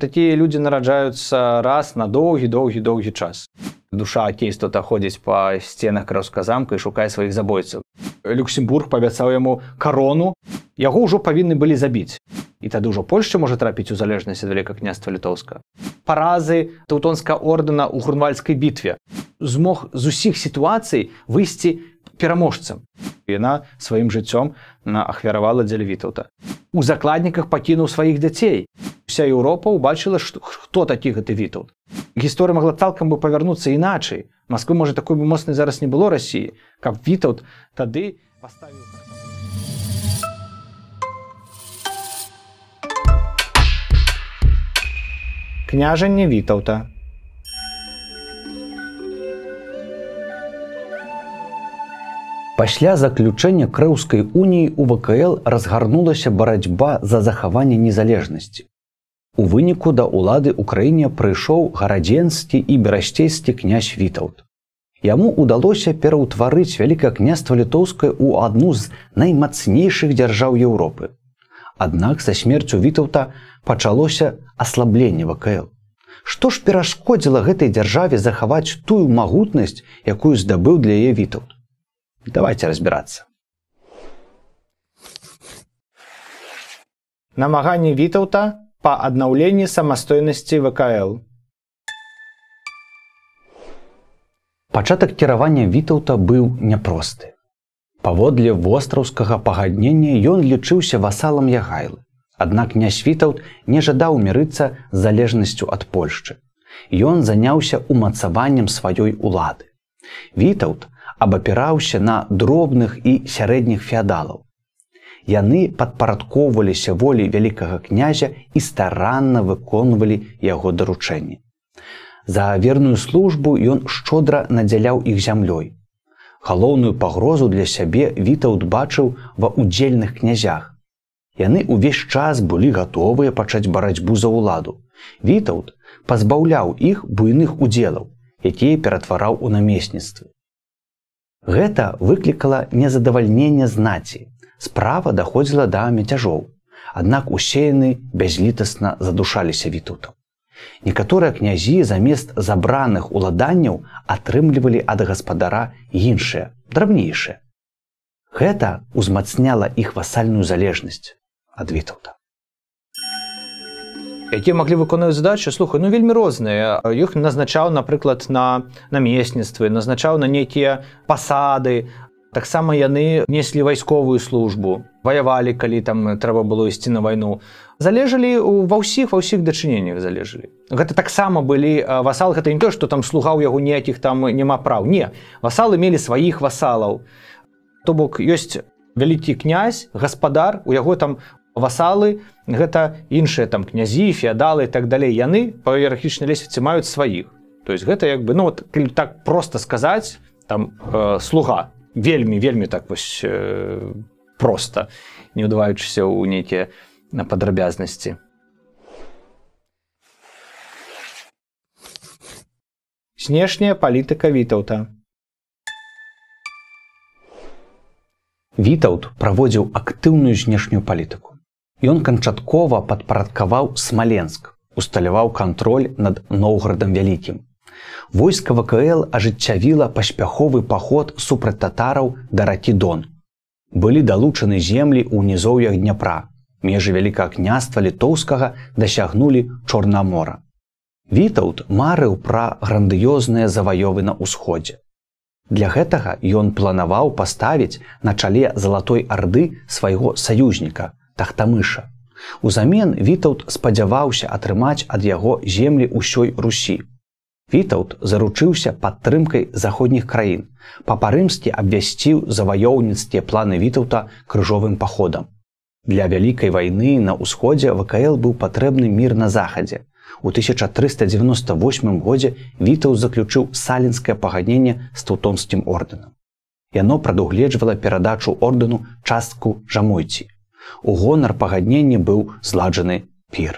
такія людзі нараджаюцца раз на доўгі доўгі доўгі час душа кейстота ходзіць па сценах краўказамка і шукае сваіх забойцаў Люксембург павяцаў яму карону яго ўжо павінны былі забіць і тады ўжо Польшча можа трапіць у залежнасць далека княства літоўска паразы таўтонска ордэна ў грунвальскай бітве змог з усіх сітуацый выйсці пераможцам. Яна сваім жыццём ахвяравала дзеля вітаўта. У закладніках пакінуў сваіх дзяцей. Уся Еўропа ўбачыла, хто такі гэты вітаў. Гісторыя магла цалкам бы павярнуцца іначай. Маскву можа такой бы моцнай зараз не было рассіі, каб вітаўт тады паставіў. Так Княжанне вітаўта Пасля заключэння крэўскай уніі ў ВКЛ разгарнулася барацьба за захаванне незалежнасці. У выніку да ўлады краіне прыйшоў гарадзенскі і берасцейскі князь Вітаўт. Яму ўдалося пераўтварыць вялікае княства літоўскае ў адну з наймацнейшых дзяржаў Еўропы. Аднак са смерцю вітаўта пачалося аслабленне ВКЛ. Што ж перашкодзіла гэтай дзяржаве захаваць тую магутнасць, якую здабыў для яе вітаўт? Давайте разбираться. Намаганні вітаўта па аднаўленні самастойнасці ВКЛ. Пачатак кіравання вітаўта быў няпросты. Паводле востраўскага пагаднення ён лічыўся васалам Ягайлы. Аднак нясвітаўт не жадаў мірыцца з залежнасцю ад Польшчы. Ён заняўся ўмацаваннем сваёй улады. Вітаўт абапіраўся на дробных і сярэдніх феадалаў. Яны падпарадкоўваліся волі вялікага князя і старанна выконвалі яго даручэнні. За верную службу ён шчодра надзяляў іх зямлёй. Галоўную пагрозу для сябе вітаут бачыў ва удзельных князях. Яны ўвесь час былі гатовыя пачаць барацьбу за ўладу. Вітаут пазбаўляў іх буйных удзелаў, якія ператвараў у намесніцтве. Гэта выклікала незадавальненне знаці. Справа даходзіла да мяцяжоў. Аднак усе яны бязлітасна задушаліся вітута. Некаторыя князі замест забраных уладанняў атрымлівалі ад гаспадара іншыя, драбнейшыя. Гэта ўзмацняла іх васальную залежнасць ад вітаўта які маглі выконаць задачу слухай ну вельмі розныя іх назначаў напрыклад на намесніцтвы назначаў на нейкія пасады таксама яны неслі вайсковую службу ваявалі калі там трэба было ісці на вайну залежалі ва ўсіх ва ўсіх дачыненнях залежылі гэта таксама былі васал гэта не то што там слугаў яго ніякіх там няма праў не васалы мелі сваіх васалаў то бок ёсць вялікі князь гаспадар у яго там васалы гэта іншыя там князі феадалы і так далей яны па іерархічнай лесвіцы маюць сваіх то есть гэта як бы ну вот так просто сказаць там э, слуга вельмі вельмі так вось э, просто не ўдаваючыся ў нейкія падрабязнасці снешняя палітыка вітаўта Вітаут праводзіў актыўную знешнюю палітыку Ён канчаткова падпарадкаваў смаленск, усталяваў кантроль над Ноўградам вялікім. Войска ВКЛ ажыццявіла паспяховы паход супраць татараў да ракі Дон. Былі далучаны землі ў нізоўях Дняпра. Межы вялікага княства літоўскага дасягнулі Чорнамора. Вітаўт марыў пра грандыёзныя заваёвы на ўсходзе. Для гэтага ён планаваў паставіць на чале залатой арды свайго саюзніка, тахтамыша. Узамен Вітаўт спадзяваўся атрымаць ад яго землі ўсёй Русі. Вітаўт заручыўся падтрымкай заходніх краін. Папарымскі абвясціў заваёўніцтве планы Вітаўта крыжовым паходам. Для вялікай вайны на ўсходзе ВКЛ быў патрэбны мір на захадзе. У 1398 годзе Вітаў заключыў салінскае пагадненне з тутонскім ордэнам. Яно прадугледжвала перадачу ордэну частку жамойці. У гонар пагаднення быў зладжаны пір.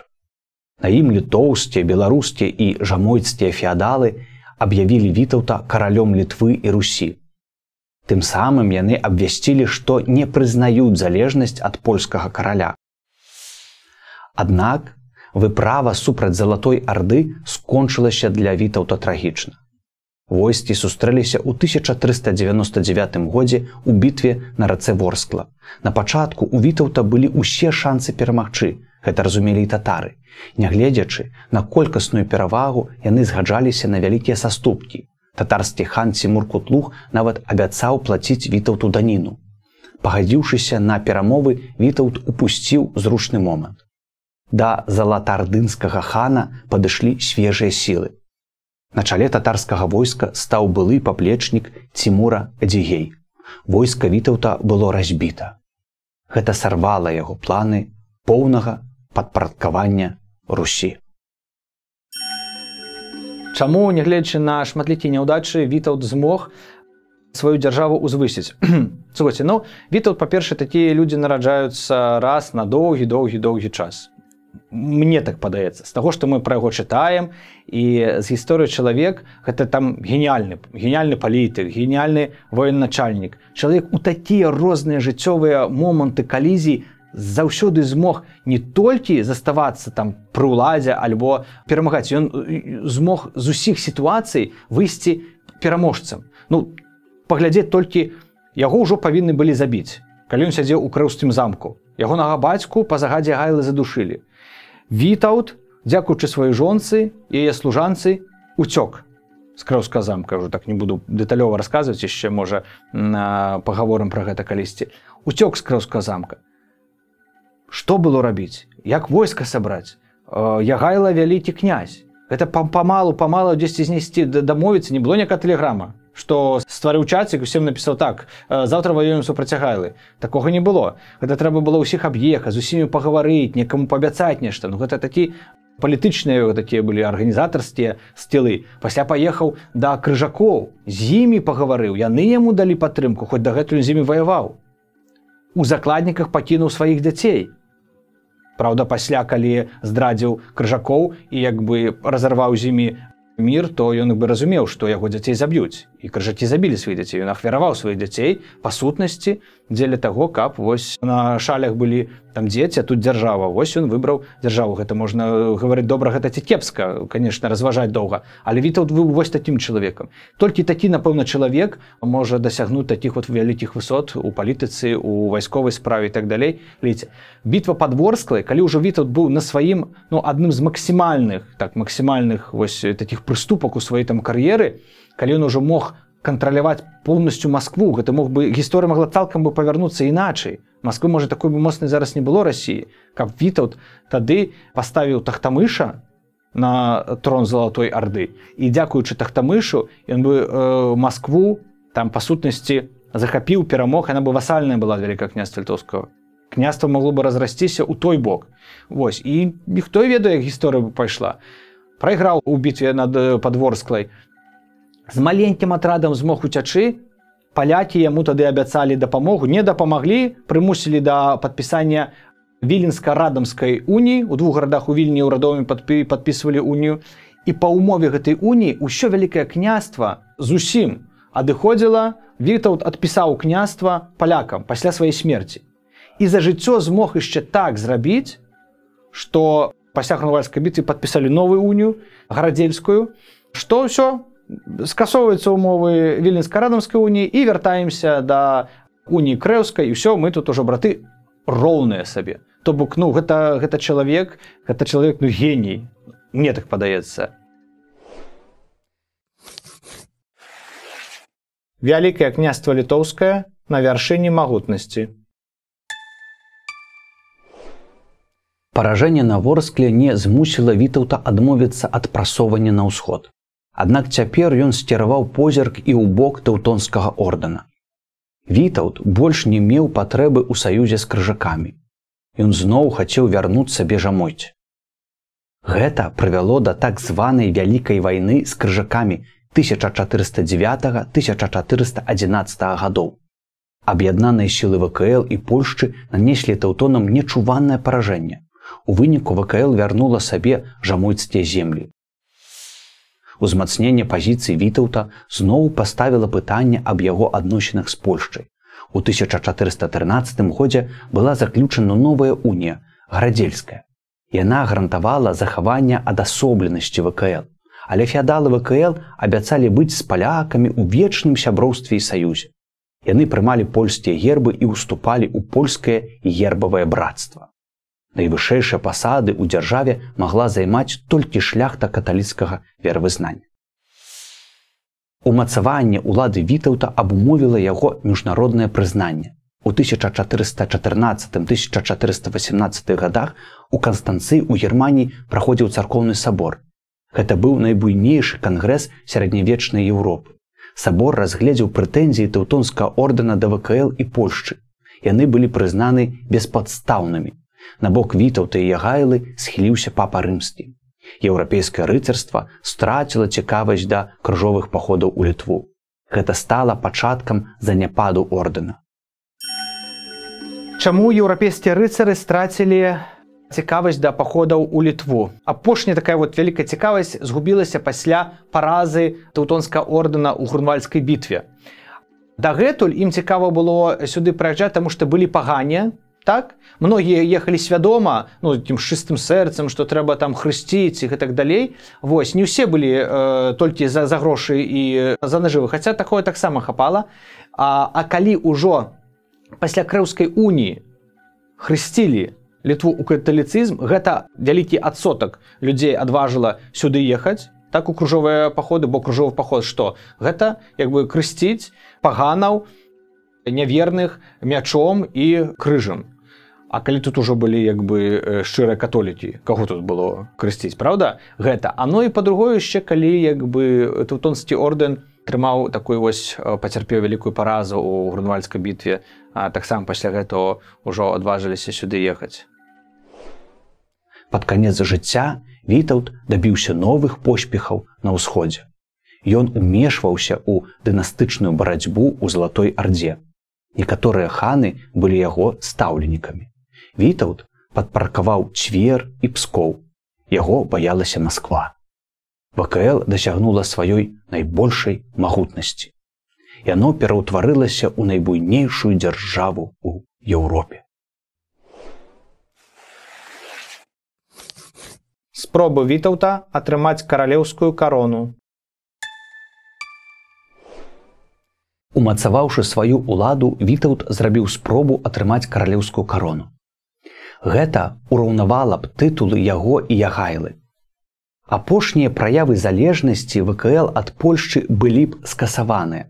На ім літоўскія, беларускія і жамойцкія феадалы аб'явілі вітаўта каралём літвы і русі. Тым самым яны абвясцілі, што не прызнаюць залежнасць ад польскага караля. Аднак выправа супраць залатой арды скончылася для вітаўта трагічна. Войскі сустрэліся ў 1399 годзе ў бітве на рацэ Ворскла. На пачатку у вітаўта былі ўсе шанцы перамагчы, гэта разумелі і татары. Нягледзячы на колькасную перавагу яны згаджаліся на вялікія саступкі. Татарскі хан Цмуркутлух нават абяцаў плаціць вітаўту даніну. Пагадзіўшыся на перамовы вітаўт упусціў зручны момант. Да залатардынскага хана падышлі свежыя сілы. На чале татарскага войска стаў былы паплечнік Цмура Адзігей. Войска вітаўта было разбіта. Гэта сарвала яго планы поўнага падпарадкавання Русі. Чаму, нягледзячы на шматлікія няўдачы вітаўт змог сваю дзяржаву ўзвысіць. Цце ну, вітаўт па-першае, такія людзі нараджаюцца раз на доўгі, доўгі, доўгі час мне так падаецца з таго што мы пра яго чытаем і з гісторыі чалавек гэта там геніяльны геніяльны палітык геніяльны военачальнік чалавек у такія розныя жыццёвыя моманты калізій заўсёды змог не толькі заставацца там пры ўладзе альбо перамагаць ён э, змог з усіх сітуацый выйсці пераможцам ну паглядзець толькі яго ўжо павінны былі забіць калі ён сядзеў у крыўстым замку яго нага бацьку па загадзе гайлы задушылі Вітаут, дзякуючы сваёй жонцы, яе служанцы уцёк скаўска замка ўжо так не буду дэталёва расказваць яшчэ можа на пагаворам пра гэта калісьці уцёк скаўска замка что было рабіць як войска сабраць э, ягайла вялікі князь это пам памалу памалу дзесьці знесці дамовіцца не было некая тэлеграма што стварыў чацік усім напісаў так э, заўтра ваюем супрацягалі такога не было гэта трэба было ўсіх аб'ехаць з усімі пагаварыць некаму пабяцаць нешта ну гэта такі палітычныя такія былі арганізатарскія сцілы пасля паехаў да крыжакоў з імі пагаварыў яны яму далі падтрымку хоць дагэтуль з імі ваяваў у закладніках пакінуў сваіх дзяцей Праўда пасля калі здрадзіў крыжакоў і як бы разарваў з імі мір то ён бы разумеў што яго дзяцей заб'юць і крыжаці забілі свае дзяцей ён ахвяраваў сваіх дзяцей па сутнасці дзеля таго каб вось на шалях былі там дзеці тут дзяржава вось ён выбраў дзяржаву гэта можна э, гаварыць добра гэта ці кепска конечно разважаць доўга але вітаў вы вось такім чалавекам толькі такі напэўна чалавек можа дасягнуць таких вот вялікіх высот у палітыцы у вайсковай справе так далей ледзь бітва подворсклай калі ўжо вітаў быў на сваім ну адным з максімальных так максімальных вось э, таких прыступак у сваёй там кар'еры калі ён ужо мог кантраляваць полностью Москву гэта мог бы гісторыя могла цалкам бы павярнуцца іначай Москвы можа такой бы моцнай зараз не было рассіі, каб вітаў тады паставіў тахтамыша на трон залатой арды. І дзякуючы тахтамышу ён бы э, Маскву там па сутнасці захапіў перамог, яна бы васальная была вяліка князь Лтоўскага. Княства могло бы разрасціся ў той бок. Вось і ніхто ведае, як гісторыя бы пайшла. Прайграў у бітве над э, падворсклай. З маленькім атрадам змог уцячы, палякі яму тады абяцалі дапамогу не дапамаглі прымусілі да падпісання віленска-радамскай уніі у двух гарадах у вільні ўрадовымі падпісвалі унію і па ўмове гэтай уніі ўсё вялікае княства зусім адыходзіла Вітаут адпісаў княства палякам пасля свай смерці і за жыццё змог яшчэ так зрабіць што пасяг навальскай біцы падпісалі новую унію гарадзельскую што ўсё у скасоўваюцца умовы віленска-радамскай уніі і вяртаемся да уніі крэўскай і ўсё мы тут ужо браты роўныя сабе то бок ну гэта гэта чалавек гэта чалавек ну геній мне так падаецца вялікае княства літоўскае на вяршыні магутнасці паражэнне на ворскле не змусіла вітаўта адмовіцца ад прасоўвання на ўсход Аднак цяпер ён сцерваў позірк і ў бок таўтонскага ордэна. Вітаўт больш не меў патрэбы ў саюзе з крыжакамі. Ён зноў хацеў вярнуцца бежамойць. Гэта прывяло да так званай вялікай вайны з крыжакамі 1409-1411 гадоў. Аб'яднаныя сілы ВКЛ і Польшчы нанеслі таўтонам нечуванае паражэнне. У выніку ВКЛ вярнула сабе жамойцкія землі, Узмацнення пазіцыі вітаўта зноў паставіла пытанне аб яго адносінах з Польшчай. У 1413 годзе была заключана новая унія гарадзельская. Яна гарантавала захаванне адасобленасці ВКЛ. Але феадалы ВКЛ абяцалі быць з палякамі ў вечным сяброўстве і саюзе. Яны прымалі польскія гербы і ўступалі ў польскае гербавае брацтва. Найвышэйшыя пасады ў дзяржаве магла займаць толькі шляхта каталіцкага веравызнання. Умацаванне ўлады вітаўта абумовіла яго міжнароднае прызнанне. У 1414-1418 годах у Канстанцыі ў Геррманіі праходзіў царкоўны сабор. Гэта быў найбуйнейшы кангрэс сярэднявечнай Еўропы. Сабор разгледзеў прэтэнзіі таўтонскага ордэна да ВКЛ і Польшчы. Яны былі прызнаны беспадстаўнымі На бок вітаўта ягайлы схіліўся папа рымскі. Еўрапейскае рыцарства страціла цікавасць да крыжовых паходаў у літву. Гэта стала пачаткам заняпаду ордэна. Чаму еўрапейскія рыцары страцілі цікавасць да паходаў у літву. Апошняя такая вот вялікая цікавасць згубілася пасля паразы таўтонска ордэна ў гурнвальскай бітве. Дагэтуль ім цікава было сюды праязджаць, таму што былі пагане, так многія ехалі свядома ну тым шестым сэрцам что трэба там хрысціць і так далей восьось не ўсе былі э, толькі за за грошы і э, за нажывы хаця такое таксама хапала а, а калі ўжо пасля крэўскай уніі хрысцілі літву у каталіцызм гэта вялікі адсотак людзей адважыла сюды ехаць так у кружовыя паходы бо кружовы паход што гэта як бы крысціць паганаў, няверных мячом і крыжам А калі тут ужо былі як бы э, шчырыя католікі каго тут было крысціць Праўда гэта оно і по-другое яшчэ калі як бы тутонскі ордэн трымаў такой вось э, пацярпеў вялікую паразу у грунвальской бітве таксама пасля гэтага ўжо адважыліся сюды ехаць под конец жыцця вітаут дабіўся новых поспехаў на ўсходзе Ён умешваўся ў дынастычную барацьбу ў залатой ардзе некаторыя ханы былі яго стаўленікамі Вітаўт падпаркаваў цвер і пскоў. Яго баялася Масква. ВКЛ дасягнула сваёй найбольшай магутнасці. Яно пераўтварылася ў найбуйнейшую дзяржаву ў Еўропе. Спробу вітаўта атрымаць каралеўскую карону. Умацаваўшы сваю ўладу, вітаўт зрабіў спробу атрымаць каралеўскую карону гэта ўраўнавала б тытулы яго і ягайлы. Апошнія праявы залежнасці ВКЛ ад Польшчы былі б скасаваныя.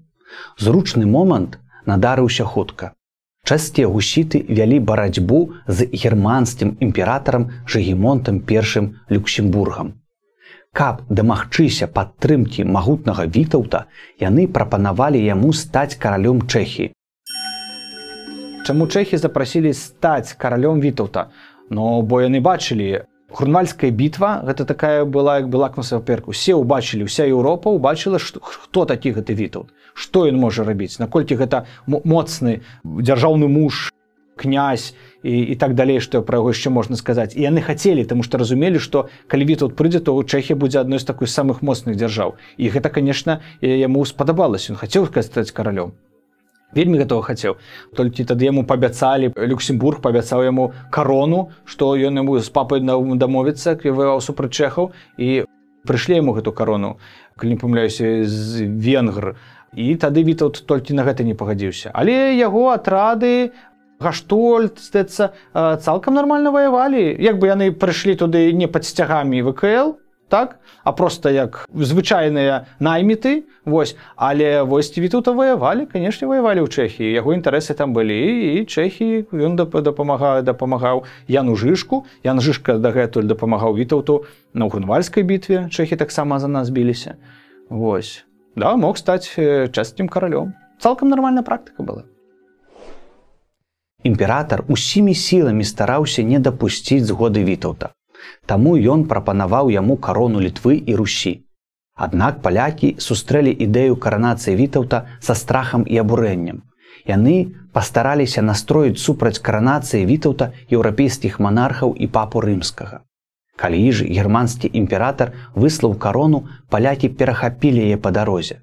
Зручны момант надарыўся хутка. Часцей гусіты вялі барацьбу з германскім імператарам Жгемонтам I Люксембургам. Каб дамагчыся падтрымкі магутнага вітаўта, яны прапанавалі яму стаць каралём Чэхіі. Чаму чэхі запрасілі стаць каралём вітаўта? Но ну, бо яны бачылі хурнальская бітва гэта такая была як была кнусаперк. Усе ўбачылі ўся Еўропа ўбачыла, хто такі гэты вітаўт. Што ён можа рабіць, наколькі гэта моцны дзяржаўны муж, князь і, і так далей, што пра яго яшчэ можна сказаць. І яны хацелі, таму што разумелі, што калі від тут прыйдзе, то ў Чэхі будзе адной з такой самых моцных дзяржаў. І гэта, канешне, яму спадабалася, ён хацеў стаць каралём вельмі гэтага хацеў толькі тады яму паабяцалі Люксембург паабяцаў яму карону што ён яму з папай дамовіцца ваяваў супраць чэхаў і прыйшлі яму гэту карону калі не памляюся з венгр і тады вітаў толькі на гэта не пагадзіўся але яго атрады у Гаштольд стэцца цалкам нармальна ваявалі, як бы яны прыйшлі туды не пад сцягамі ВКл, так а просто як звычайныя найміты вось але вось тві тут ваявалі канешне ваявалі ў чэхіі яго інтарэсы там былі і чэхі ён дапамагаю дапамагаў яну жышку ян жышка дагэтуль дапамагаў вітаўту на гунвальскай бітве чэхі таксама за нас біліся Вось да мог стаць частцім каралём цалкам нармальная практыка была імператор усімі сіламі стараўся не дапусціць згоды вітаўта Таму ён прапанаваў яму карону літвы і русі. Аднак палякі сустрэлі ідэю каранацыі вітаўта са страхам і абурэннем. Яны пастараліся настроіць супраць каранацыі вітаўта еўрапейскіх манархаў і папу рымскага. Калі ж германскі імператор выслаў карону, палякі перахапілі яе па дарозе.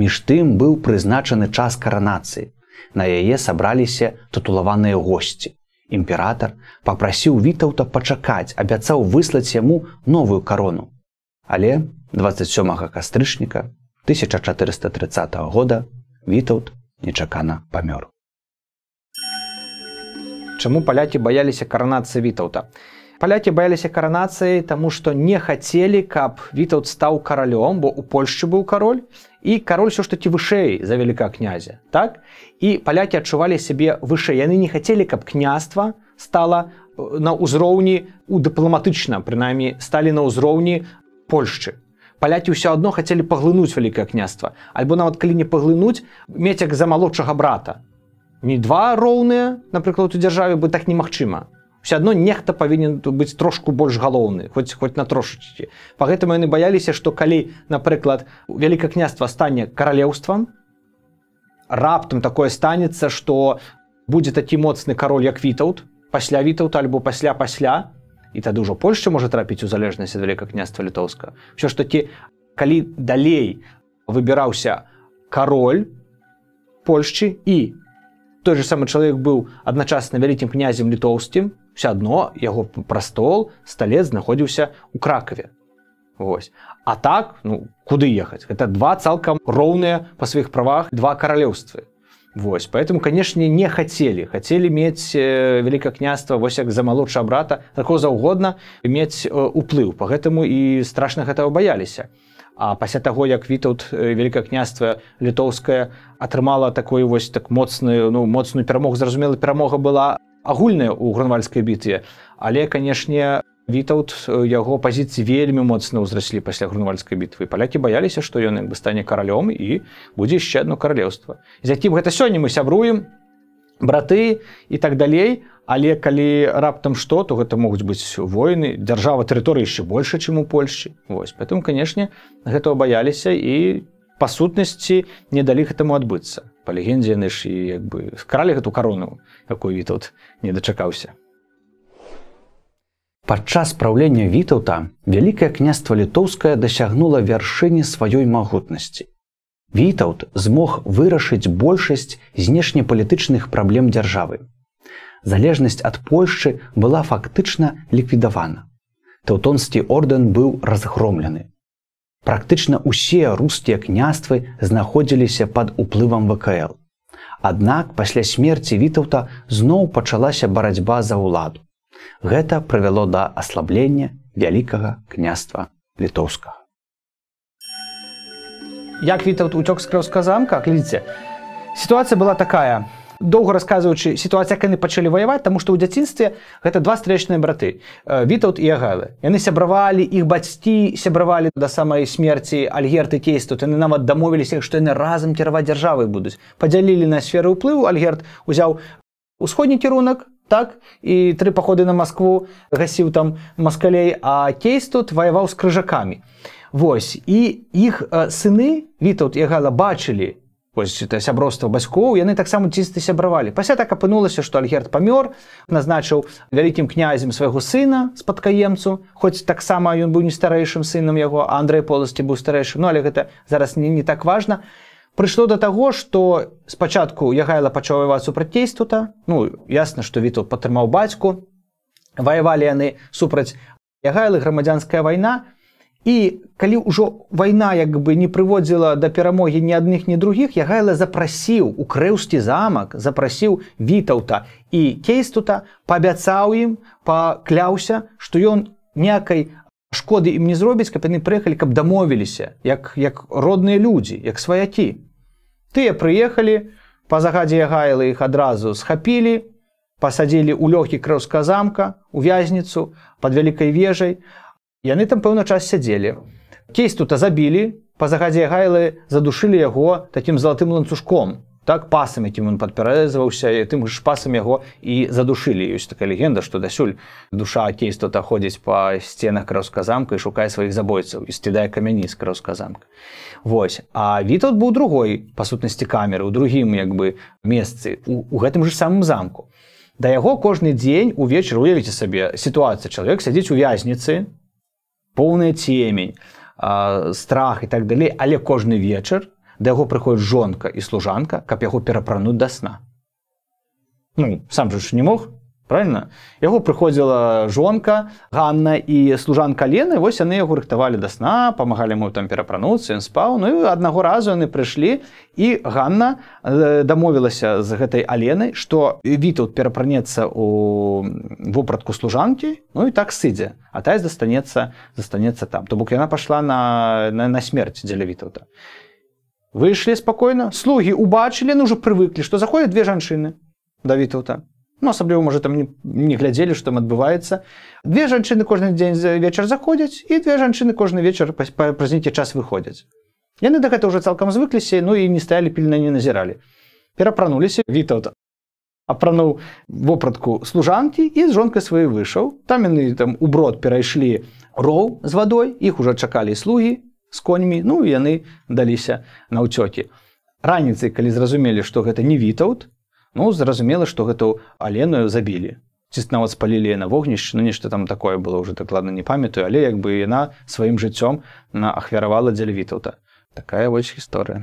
Між тым быў прызначаны час каранацыі. На яе сабраліся татулаваныя госці. Імператор папрасіў вітаўта пачакаць, абяцаў выслаць яму новую карону. Але 27 кастрычніка 1430 года вітаўт нечакана памёр. Чаму палякі баяліся каранацы вітаўта? Палякі баяліся каранацыяй, таму што не хацелі, каб вітаўт стаў каралём, бо у Польшчы быў кароль, і кароль все ж такі вышэй за вяліка князя так і палякі адчувалі сябе вышэй яны не хацелі каб княства стала э, на ўзроўні у дыпламатычна прынамі сталі на ўзроўні Польшчы палякі ўсё адно хацелі паглынуць вялікае княства альбо нават калі не паглынуць мець як за малодшага брата не два роўныя напрыклад у дзяржаве бы так немагчыма все одно нехта павінен быць трошку больш галоўны хоць хоць на трошачці па гэтаму яны баяліся што калі напрыклад вяліка княства стане каралеўствам раптам такое станецца што будзе такі моцны кароль як вітаут пасля вітаут альбо пасля пасля і тады ўжо польшча можа трапіць у залежнасць ад вяліка княства літоўска ўсё ж такі калі далей выбіраўся кароль польшчы і той же самы чалавек быў адначасна вялікім князем літоўскім то все адно яго прастол сталец знаходзіўся у кракаве Вось. А так ну куды ехаць это два цалкам роўныя па сваіх правах два каралеўствы Вось поэтому канешне не хацелі хацелі мець э, вялікае княства вось як за малодшага брата такого заўгодна мець э, уплыў по гэтаму і страшна гэтага баяліся А пасля таго як вітаут э, вялікае княства літоўскае атрымала такой вось так моцную ну моцную перамог зразумела перамога была агульныя ў грунвальскай бітве але канешне вітаут э, яго пазіцыі вельмі моцна ўзраслі пасля грунвальскай бітвы палякі баяліся што ён бы стане каралём і будзе яшчэ одно каралеўства з якім гэта сёння мы сябруем браты і так далей але калі раптам што то гэта могуць быць войны дзяржава тэрыторыі яшчэ больше чым у Польшчы восьось потым канешне гэтага баяліся і па сутнасці не далі гэтаму адбыцца па легендзе яны ж і як бы скралі гэту карону такой від тут не дачакаўся Падчас праўлення вітаўта вялікае княства літоўскае дасягнула вяршыні сваёй магутнасці. Вітаўт змог вырашыць большасць знешнепалітычных праблем дзяржавы. Залежнасць ад Польшчы была фактычна ліквідавана. Таўтонскі ордэн быў разгромлены. Практычна ўсе рускія княствы знаходзіліся пад уплывам ВКЛ. Аднак пасля смерці вітаўта зноў пачалася барацьба за ўладу. Гэта прывяло да аслаблення вялікага княства літоўска. Як вітаўт уцёк з крёска замка, кліце. Сітуацыя была такая доўга расказваючы сітуацыя яны пачалі ваяваць таму што ў дзяцінстве гэта два стрэчныя браты э, вітаут і агалы яны сябравалі іх бацькі сябравалі да самай смерці альгерты кейс тут яны нават дамовіліся што яны разам кіраваць дзяржавы будуць падзялілі на сферы ўплыву альгерт узяў усходні кірунак так і тры паходы на Маскву гасіў там маскалей а кейс тут ваяваў з крыжакамі Вось і іх э, сыны вітаут і гала бачылі, Вось сяброўства бацькоў яны таксама чыста сябравалі. Пасля так апынулася, так што Альгерт памёр, назначыў вялікім князем свайго сына спадкаемцу, хоць таксама ён быў не старэйшым сынам яго, Андрэй поласці быў старэйшым, ну, але гэта зараз не, не так важна. Прыйшло да таго, што спачатку Ягайла пачаў ваваць супрацьцейстута. Ну ясна, што Віту падтрымаў бацьку. Ваявалі яны супраць Ягайлы грамадзянская вайна, і калі ўжо вайна як бы не прыводзіла да перамогі ні адных ні другіх ягайла запрасіў у крэўсці замак запрасіў вітаўта і кейстута паабяцаў ім пакляўся што ён некай шкоды ім не зробіць каб яны прыехалі каб дамовіліся як як родныя людзі як сваякі тыя прыехалі па загадзе ягайлы іх адразу схапілі пасадзілі ў лёгкі крэўска замка у вязніцу под вялікай вежай а яны там пэўна час сядзелі кейс тут а забілі по загадзе гайлы задушылі яго таким залатым ланцужком так пасам якім он падпяразваўся і тым ж пасам яго і задушылі ёсць такая легенда што дасюль душа кейсту та ходзіць па сценах кароска замка і шукае сваіх забойцаў і сстыдае камяні з кароска замка Вось а від тут быў другой па сутнасці камеры у другім як бы месцы у, у гэтым же самым замку яго кожны дзень увечар уявіце сабе сітуацыя чалавек сядзіць у вязніцы поўная цемень, страх і так далей, але кожны вечар да яго прыходзіць жонка і служанка, каб яго перапрануць да сна. Ну сам жа ж не мог правильно яго прыходзіла жонка Ганна і служанка Лены вось яны яго рыхтавалі да сна памагалі ему там перапрануцца ён спаў ну аднаго разу яны прыйшлі і Ганна дамовілася з гэтай аленай што вітаут перапранецца у вопратку служанкі Ну і так сыдзе а тая застанецца застанецца там то бок яна пашла на на, на смерць дзеля вітаўта выйшлі спакойна слугі убачылі ну ўжо прывыклі што заходзяць две жанчыны да вітаўта Ну, асабліва можа там не глядзелі, што там адбываецца. Две жанчыны кожны дзень вечар заходзяць і две жанчыны кожны вечар праз нейкі час выходзяць. Яны да так гэта ўжо цалкам звыкліся, ну і не стаялі пільна не назіралі. Перапрануліся Вітаут апрануў вопратку служанкі і з жонкай свае выйшаў. Там яны там у брод перайшлі роў з вадой, іх ужо чакалі слугі з коньмі, ну і яны даліся на ўцёкі. Раніцай, калі зразумелі, што гэта не вітаут, Ну зразумела, што гэта аленую забілі. Ці нават спалілі на вогнішчы, ну, нешта там такое было ўжо дакладна не памятаю, але як бы яна сваім жыццём ахвяравала дзельвітаўта. Такая вось гісторыя.